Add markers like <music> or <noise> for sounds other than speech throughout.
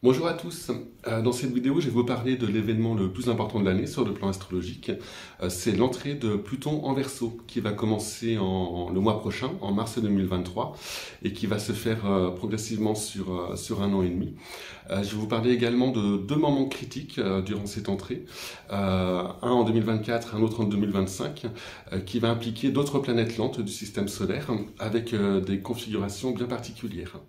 Bonjour à tous. Euh, dans cette vidéo, je vais vous parler de l'événement le plus important de l'année sur le plan astrologique. Euh, c'est l'entrée de Pluton en Verseau qui va commencer en, le mois prochain, en mars 2023, et qui va se faire euh, progressivement sur, sur un an et demi. Je vais vous parler également de deux moments critiques durant cette entrée, un en 2024, un autre en 2025, qui va impliquer d'autres planètes lentes du système solaire avec des configurations bien particulières.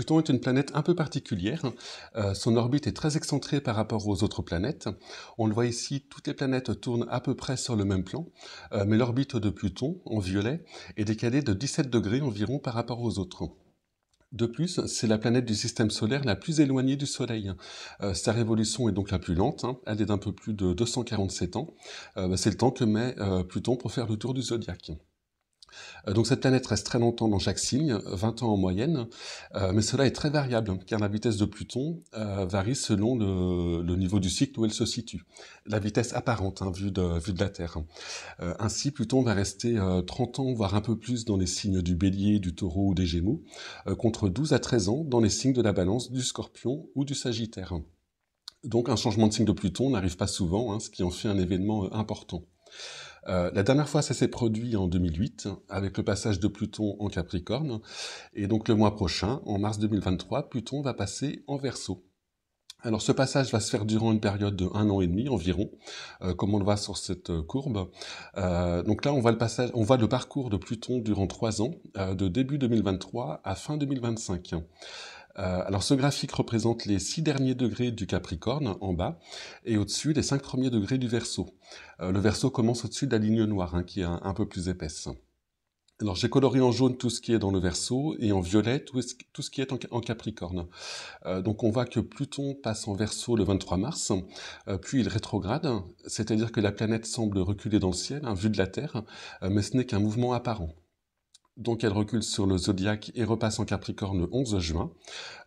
Pluton est une planète un peu particulière. Euh, son orbite est très excentrée par rapport aux autres planètes. On le voit ici, toutes les planètes tournent à peu près sur le même plan, euh, mais l'orbite de Pluton, en violet, est décalée de 17 degrés environ par rapport aux autres. De plus, c'est la planète du système solaire la plus éloignée du Soleil. Euh, sa révolution est donc la plus lente, hein. elle est d'un peu plus de 247 ans. Bah, c'est le temps que met Pluton pour faire le tour du zodiaque. Euh, donc cette planète reste très longtemps dans chaque signe, 20 ans en moyenne, euh, mais cela est très variable car la vitesse de Pluton euh, varie selon le, niveau du cycle où elle se situe, la vitesse apparente hein, vue, de, la Terre. ainsi, Pluton va rester 30 ans, voire un peu plus, dans les signes du bélier, du taureau ou des gémeaux, contre 12 à 13 ans dans les signes de la balance, du scorpion ou du sagittaire. Donc un changement de signe de Pluton n'arrive pas souvent, hein, ce qui en fait un événement important. Euh, la dernière fois, ça s'est produit en 2008, avec le passage de Pluton en Capricorne. Et donc le mois prochain, en mars 2023, Pluton va passer en Verseau. Alors ce passage va se faire durant une période de un an et demi environ, euh, comme on le voit sur cette euh, courbe. donc là, on voit, le passage, on le parcours de Pluton durant trois ans, de début 2023 à fin 2025. Euh, alors ce graphique représente les six derniers degrés du Capricorne en bas et au-dessus les cinq premiers degrés du Verseau. Euh, le Verseau commence au-dessus de la ligne noire hein, qui est un, peu plus épaisse. Alors j'ai coloré en jaune tout ce qui est dans le Verseau et en violet tout ce, qui est en, Capricorne. Euh, donc on voit que Pluton passe en Verseau le 23 mars, puis il rétrograde, c'est-à-dire que la planète semble reculer dans le ciel, vu hein, vue de la Terre, mais ce n'est qu'un mouvement apparent. Donc elle recule sur le zodiaque et repasse en Capricorne le 11 juin.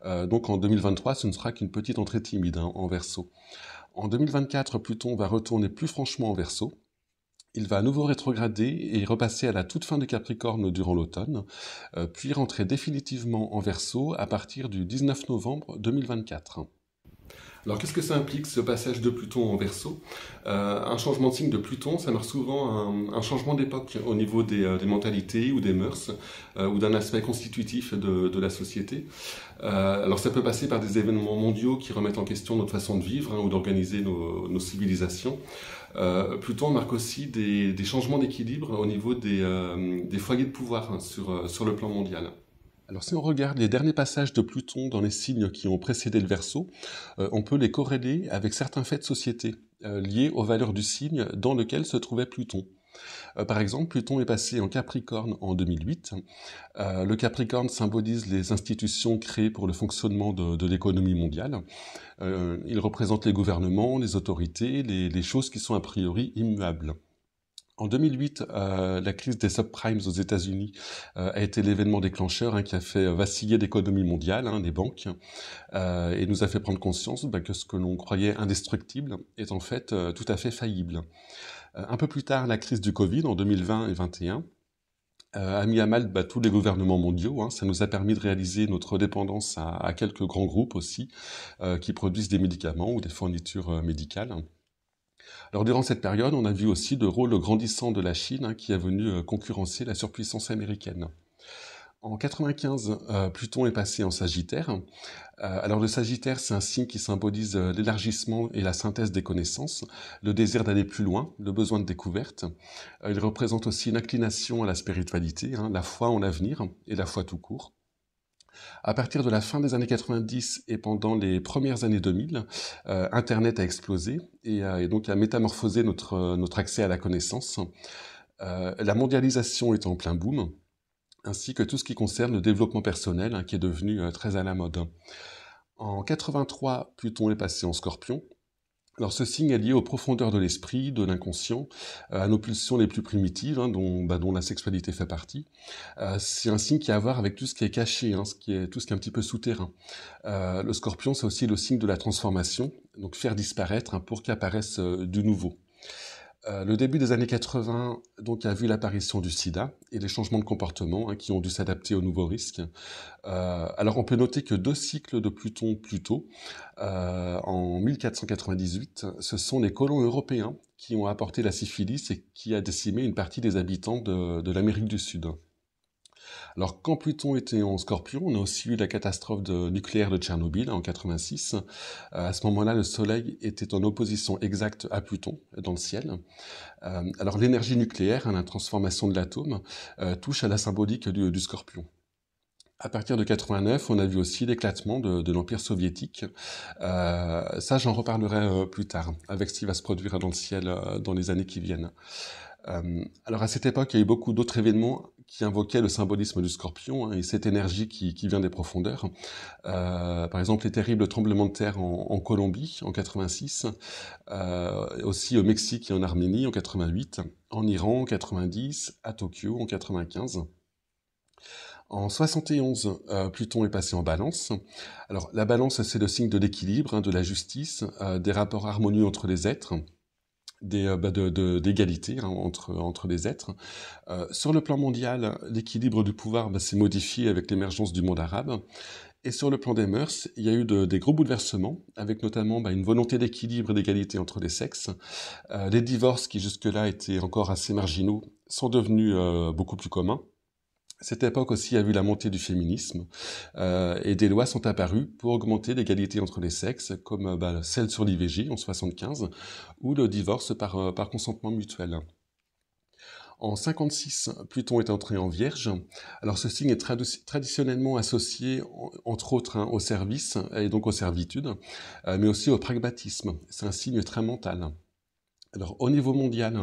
Euh, donc en 2023, ce ne sera qu'une petite entrée timide hein, en Verseau. En 2024, Pluton va retourner plus franchement en Verseau. Il va à nouveau rétrograder et repasser à la toute fin de Capricorne durant l'automne, euh, puis rentrer définitivement en Verseau à partir du 19 novembre 2024. Alors qu'est-ce que ça implique ce passage de Pluton en Verseau Un changement de signe de Pluton, ça marque souvent un, un changement d'époque au niveau des, euh, mentalités ou des mœurs euh, ou d'un aspect constitutif de, la société. Euh, alors ça peut passer par des événements mondiaux qui remettent en question notre façon de vivre hein, ou d'organiser nos, civilisations. Pluton marque aussi des, changements d'équilibre au niveau des, foyers de pouvoir hein, sur le plan mondial. Alors si on regarde les derniers passages de Pluton dans les signes qui ont précédé le Verseau, on peut les corréler avec certains faits de société euh, liés aux valeurs du signe dans lequel se trouvait Pluton. Euh, par exemple, Pluton est passé en Capricorne en 2008. Euh, le Capricorne symbolise les institutions créées pour le fonctionnement de, l'économie mondiale. il représente les gouvernements, les autorités, les, les choses qui sont a priori immuables. En 2008, euh, la crise des subprimes aux États-Unis euh, a été l'événement déclencheur hein, qui a fait euh, vaciller l'économie mondiale, hein, les banques, euh, et nous a fait prendre conscience bah, que ce que l'on croyait indestructible est en fait tout à fait faillible. un peu plus tard, la crise du Covid en 2020 et 2021 a mis à mal bah, tous les gouvernements mondiaux. Hein. Ça nous a permis de réaliser notre dépendance à, à quelques grands groupes aussi qui produisent des médicaments ou des fournitures médicales. Alors durant cette période, on a vu aussi le rôle grandissant de la Chine hein, qui a venu euh, concurrencer la surpuissance américaine. En 95, euh, Pluton est passé en Sagittaire. Euh, alors le Sagittaire, c'est un signe qui symbolise l'élargissement et la synthèse des connaissances, le désir d'aller plus loin, le besoin de découverte. il représente aussi une inclination à la spiritualité, hein, la foi en l'avenir et la foi tout court. À partir de la fin des années 90 et pendant les premières années 2000, euh, Internet a explosé et, a, euh, donc a métamorphosé euh, notre, accès à la connaissance. la mondialisation est en plein boom, ainsi que tout ce qui concerne le développement personnel, hein, qui est devenu très à la mode. En 83, Pluton est passé en Scorpion, alors ce signe est lié aux profondeurs de l'esprit, de l'inconscient, euh, à nos pulsions les plus primitives, hein, bah, dont, la sexualité fait partie. Euh, c'est un signe qui a à voir avec tout ce qui est caché, hein, ce qui est, tout ce qui est un petit peu souterrain. Euh, le scorpion, c'est aussi le signe de la transformation, donc faire disparaître hein, pour qu'apparaisse du nouveau. Euh, le début des années 80 donc, a vu l'apparition du sida et les changements de comportement hein, qui ont dû s'adapter aux nouveaux risques. Euh, alors on peut noter que deux cycles de Pluton plus tôt, euh, en 1498, ce sont les colons européens qui ont apporté la syphilis et qui a décimé une partie des habitants de, de l'Amérique du Sud. Alors quand Pluton était en scorpion, on a aussi eu la catastrophe de, nucléaire de Tchernobyl hein, en 86. Euh, à ce moment-là, le Soleil était en opposition exacte à Pluton dans le ciel. Euh, alors l'énergie nucléaire, hein, la transformation de l'atome, euh, touche à la symbolique du, scorpion. À partir de 89, on a vu aussi l'éclatement de, l'Empire soviétique. ça, j'en reparlerai plus tard, avec ce qui va se produire dans le ciel dans les années qui viennent. alors à cette époque, il y a eu beaucoup d'autres événements qui invoquait le symbolisme du scorpion hein, et cette énergie qui, vient des profondeurs. Euh, par exemple, les terribles tremblements de terre en, Colombie en 86, euh, aussi au Mexique et en Arménie en 88, en Iran en 90, à Tokyo en 95. En 71, euh, Pluton est passé en balance. Alors la balance, c'est le signe de l'équilibre, hein, de la justice, des rapports harmonieux entre les êtres des, euh, bah d'égalité hein, entre, entre les êtres. Euh, sur le plan mondial, l'équilibre du pouvoir bah, s'est modifié avec l'émergence du monde arabe. Et sur le plan des mœurs, il y a eu des gros bouleversements, avec notamment bah, une volonté d'équilibre et d'égalité entre les sexes. Euh, les divorces, qui jusque-là étaient encore assez marginaux, sont devenus beaucoup plus communs. Cette époque aussi a vu la montée du féminisme euh, et des lois sont apparues pour augmenter l'égalité entre les sexes, comme bah, celle sur l'IVG en 75 ou le divorce par, euh, par consentement mutuel. En 56, Pluton est entré en Vierge. Alors ce signe est traditionnellement associé, entre autres, hein, au service et donc aux servitudes, euh, mais aussi au pragmatisme. C'est un signe très mental alors, au niveau mondial,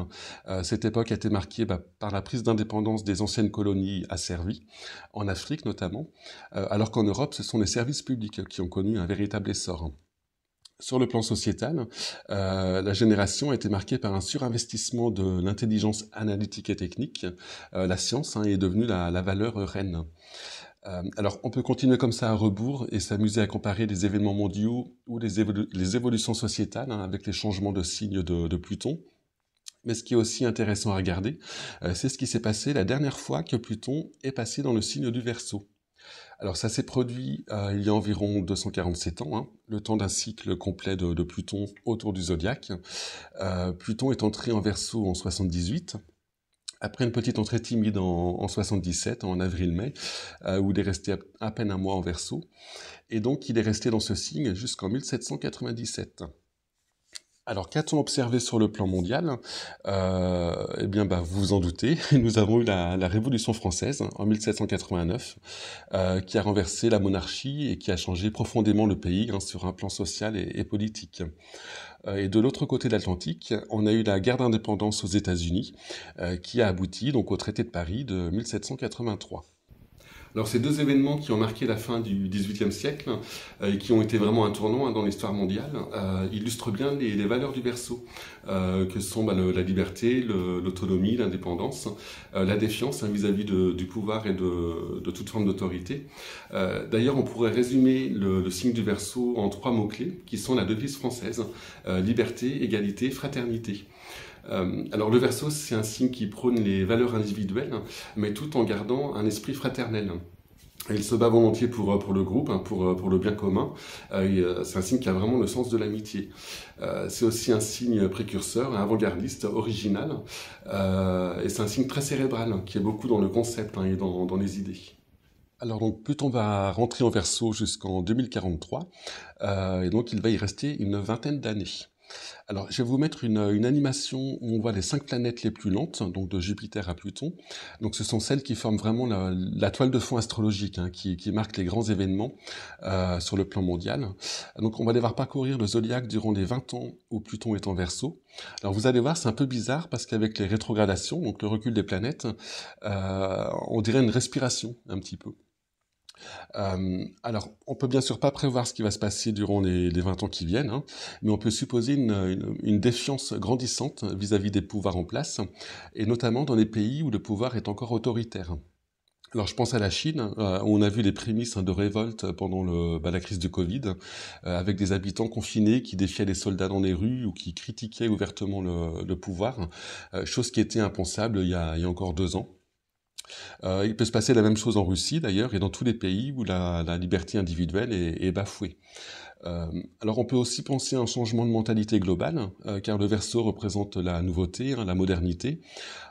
euh, cette époque a été marquée bah, par la prise d'indépendance des anciennes colonies asservies, en Afrique notamment, euh, alors qu'en Europe, ce sont les services publics qui ont connu un véritable essor. Sur le plan sociétal, euh, la génération a été marquée par un surinvestissement de l'intelligence analytique et technique. la science hein, est devenue la, la valeur reine. Euh, alors, on peut continuer comme ça à rebours et s'amuser à comparer les événements mondiaux ou les, évolutions sociétales hein, avec les changements de signes de, Pluton. Mais ce qui est aussi intéressant à regarder, euh, c'est ce qui s'est passé la dernière fois que Pluton est passé dans le signe du Verseau. Alors ça s'est produit euh, il y a environ 247 ans, hein, le temps d'un cycle complet de, Pluton autour du zodiaque. Pluton est entré en Verseau en 78, après une petite entrée timide en, 77, en avril-mai, euh, où il est resté à, à, peine un mois en verso, et donc il est resté dans ce signe jusqu'en 1797. Alors, qu'a-t-on observé sur le plan mondial euh, Eh bien, bah, vous vous en doutez, <laughs> nous avons eu la, Révolution française hein, en 1789, euh, qui a renversé la monarchie et qui a changé profondément le pays hein, sur un plan social et, politique. Euh, et de l'autre côté de l'Atlantique, on a eu la guerre d'indépendance aux États-Unis, qui a abouti donc au traité de Paris de 1783. Alors, ces deux événements qui ont marqué la fin du XVIIIe siècle euh, et qui ont été vraiment un tournant hein, dans l'histoire mondiale euh, illustrent bien les, valeurs du berceau, euh, que sont bah, la liberté, l'autonomie, l'indépendance, la défiance hein, vis-à-vis du pouvoir et de, toute forme d'autorité. D'ailleurs, on pourrait résumer le, le signe du berceau en trois mots-clés qui sont la devise française, liberté, égalité, fraternité. Euh, alors le verso, c'est un signe qui prône les valeurs individuelles, mais tout en gardant un esprit fraternel. Il se bat volontiers euh, pour, le groupe, hein, euh, pour, le bien commun. C'est un signe qui a vraiment le sens de l'amitié. C'est aussi un signe précurseur, avant-gardiste, original. Et c'est un signe très cérébral, hein, qui est beaucoup dans le concept hein, et dans, les idées. Alors donc Pluton va rentrer en verso jusqu'en 2043, et donc il va y rester une vingtaine d'années. Alors, je vais vous mettre une, animation où on voit les cinq planètes les plus lentes, donc de Jupiter à Pluton. Donc, ce sont celles qui forment vraiment la, toile de fond astrologique, hein, qui, marque les grands événements euh, sur le plan mondial. Donc, on va devoir parcourir le zodiaque durant les 20 ans où Pluton est en verso. Alors, vous allez voir, c'est un peu bizarre parce qu'avec les rétrogradations, donc le recul des planètes, euh, on dirait une respiration un petit peu. Euh, alors, on peut bien sûr pas prévoir ce qui va se passer durant les, 20 ans qui viennent, hein, mais on peut supposer une, défiance grandissante vis-à-vis des pouvoirs en place, et notamment dans les pays où le pouvoir est encore autoritaire. Alors je pense à la Chine, euh, où on a vu les prémices hein, de révolte pendant bah, la crise du Covid, euh, avec des habitants confinés qui défiaient les soldats dans les rues ou qui critiquaient ouvertement le, pouvoir, chose qui était impensable il y a encore deux ans. Euh, il peut se passer la même chose en Russie d'ailleurs et dans tous les pays où la, liberté individuelle est, bafouée. Euh, alors on peut aussi penser à un changement de mentalité globale, euh, car le verso représente la nouveauté, hein, la modernité.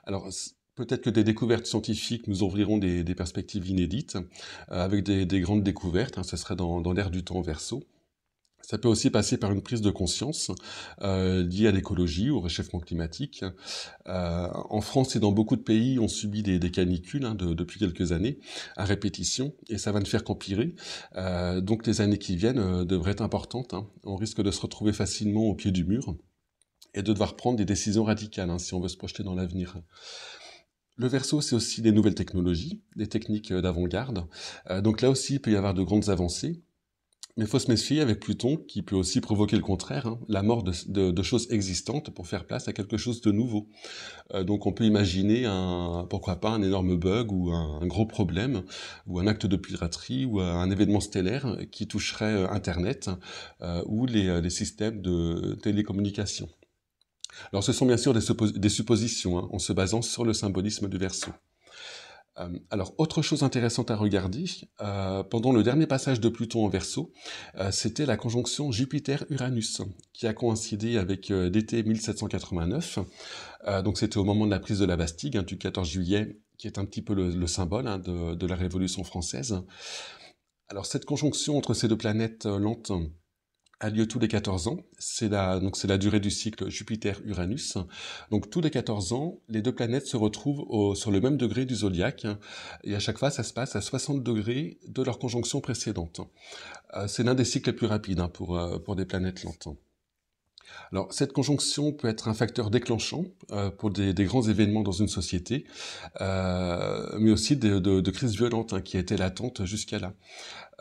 Alors peut-être que des découvertes scientifiques nous ouvriront des, perspectives inédites, avec des, grandes découvertes, hein, ce serait dans, dans l'ère du temps verso. Ça peut aussi passer par une prise de conscience euh, liée à l'écologie, au réchauffement climatique. Euh, en France et dans beaucoup de pays, on subit des, canicules hein, depuis quelques années à répétition, et ça va ne faire qu'empirer. Euh, donc les années qui viennent devraient être importantes. Hein. On risque de se retrouver facilement au pied du mur et de devoir prendre des décisions radicales hein, si on veut se projeter dans l'avenir. Le verso, c'est aussi des nouvelles technologies, des techniques d'avant-garde. donc là aussi, il peut y avoir de grandes avancées mais faut se méfier avec Pluton, qui peut aussi provoquer le contraire, hein. la mort de, choses existantes pour faire place à quelque chose de nouveau. Euh, donc on peut imaginer, un, pourquoi pas, un énorme bug ou un, gros problème, ou un acte de piraterie, ou un événement stellaire qui toucherait euh, Internet euh, ou les, systèmes de télécommunication. Alors ce sont bien sûr des, des suppositions, hein, en se basant sur le symbolisme du verso. Euh, alors, autre chose intéressante à regarder, euh, pendant le dernier passage de Pluton en Verseau, c'était la conjonction Jupiter-Uranus, qui a coïncidé avec d'été euh, l'été 1789. donc, c'était au moment de la prise de la Bastille, hein, du 14 juillet, qui est un petit peu le, symbole hein, de, la Révolution française. Alors, cette conjonction entre ces deux planètes lentes, a lieu tous les 14 ans. C'est la, donc c'est la durée du cycle Jupiter-Uranus. Donc tous les 14 ans, les deux planètes se retrouvent sur le même degré du zodiaque. Et à chaque fois, ça se passe à 60 degrés de leur conjonction précédente. Euh, c'est l'un des cycles les plus rapides hein, pour, euh, pour des planètes lentes. Alors, cette conjonction peut être un facteur déclenchant euh, pour des, grands événements dans une société, euh, mais aussi de, crises violentes hein, qui étaient latentes jusqu'à là.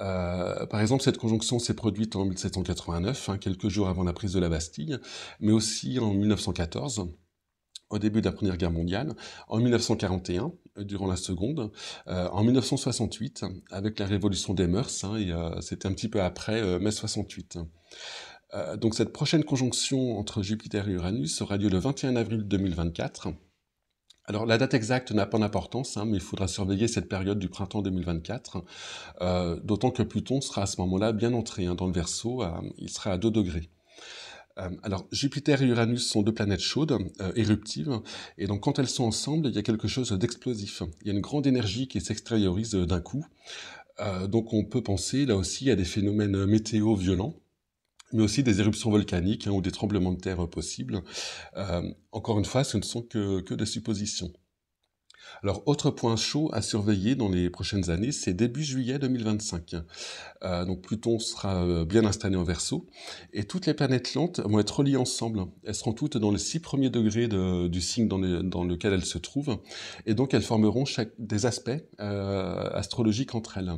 Euh, par exemple, cette conjonction s'est produite en 1789, hein, quelques jours avant la prise de la Bastille, mais aussi en 1914 au début de la Première Guerre mondiale, en 1941, durant la Seconde, en 1968, avec la Révolution des mœurs, hein, et c'était un petit peu après mai 68. Euh, donc cette prochaine conjonction entre Jupiter et Uranus aura lieu le 21 avril 2024. Alors la date exacte n'a pas d'importance, hein, mais il faudra surveiller cette période du printemps 2024, euh, d'autant que Pluton sera à ce moment-là bien entré hein, dans le Verseau, il sera à 2 degrés. Euh, alors Jupiter et Uranus sont deux planètes chaudes, éruptives, et donc quand elles sont ensemble, il y a quelque chose d'explosif. Il y a une grande énergie qui s'extériorise d'un coup. donc on peut penser là aussi à des phénomènes météo violents, mais aussi des éruptions volcaniques hein, ou des tremblements de terre possibles. Euh, encore une fois, ce ne sont que, que des suppositions. Alors, autre point chaud à surveiller dans les prochaines années, c'est début juillet 2025. Euh, donc, Pluton sera euh, bien installé en verso et toutes les planètes lentes vont être reliées ensemble. Elles seront toutes dans les six premiers degrés du signe dans, lequel elles se trouvent et donc elles formeront des aspects astrologiques entre elles.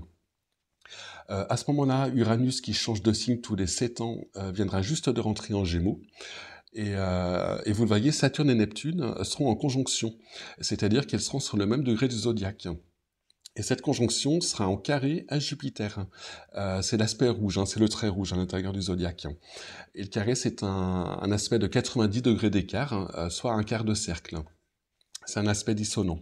Euh, à ce moment-là, Uranus, qui change de signe tous les 7 ans, euh, viendra juste de rentrer en Gémeaux. Et, euh, vous le voyez, Saturne et Neptune seront en conjonction, c'est-à-dire qu'elles seront sur le même degré du zodiaque. Et cette conjonction sera en carré à Jupiter. c'est l'aspect rouge, hein, c'est le trait rouge à l'intérieur du zodiaque. Et le carré, c'est un, aspect de 90 degrés d'écart, soit un quart de cercle. C'est un aspect dissonant.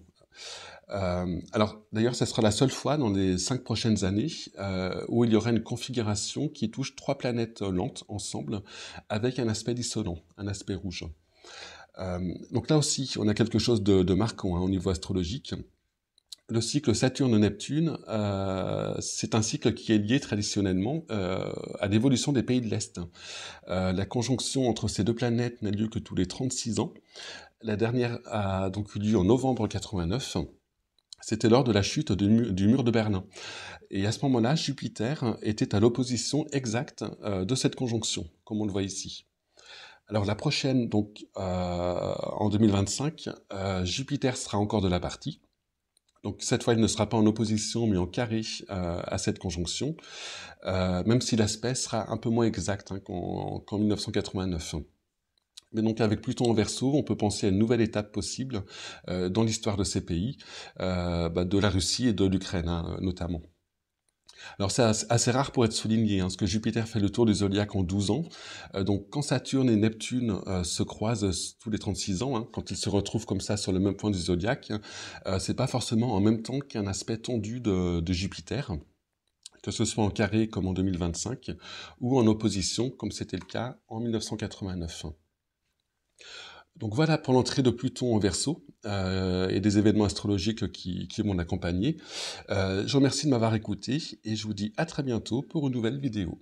Euh, alors d'ailleurs, ce sera la seule fois dans les cinq prochaines années euh, où il y aura une configuration qui touche trois planètes lentes ensemble avec un aspect dissonant, un aspect rouge. Euh, donc là aussi, on a quelque chose de, marquant hein, au niveau astrologique. Le cycle Saturne-Neptune, c'est un cycle qui est lié traditionnellement à l'évolution des pays de l'Est. la conjonction entre ces deux planètes n'a lieu que tous les 36 ans. La dernière a donc eu lieu en novembre 89. C'était lors de la chute du, mur de Berlin. Et à ce moment-là, Jupiter était à l'opposition exacte euh, de cette conjonction, comme on le voit ici. Alors la prochaine, donc euh, en 2025, euh, Jupiter sera encore de la partie. Donc cette fois, il ne sera pas en opposition, mais en carré à cette conjonction, même si l'aspect sera un peu moins exact hein, qu'en 1989. Mais donc avec Pluton en verso, on peut penser à une nouvelle étape possible euh, dans l'histoire de ces pays, euh, bah, de la Russie et de l'Ukraine hein, notamment. Alors c'est assez rare pour être souligné, hein, parce que Jupiter fait le tour du zodiaque en 12 ans. Euh, donc quand Saturne et Neptune se croisent tous les 36 ans, hein, quand ils se retrouvent comme ça sur le même point du zodiaque, euh, c'est pas forcément en même temps qu'un aspect tendu de Jupiter que ce soit en carré comme en 2025, ou en opposition comme c'était le cas en 1989. Donc voilà pour l'entrée de Pluton en Verseau euh, et des événements astrologiques qui, qui m'ont accompagné. Euh, je vous remercie de m'avoir écouté et je vous dis à très bientôt pour une nouvelle vidéo.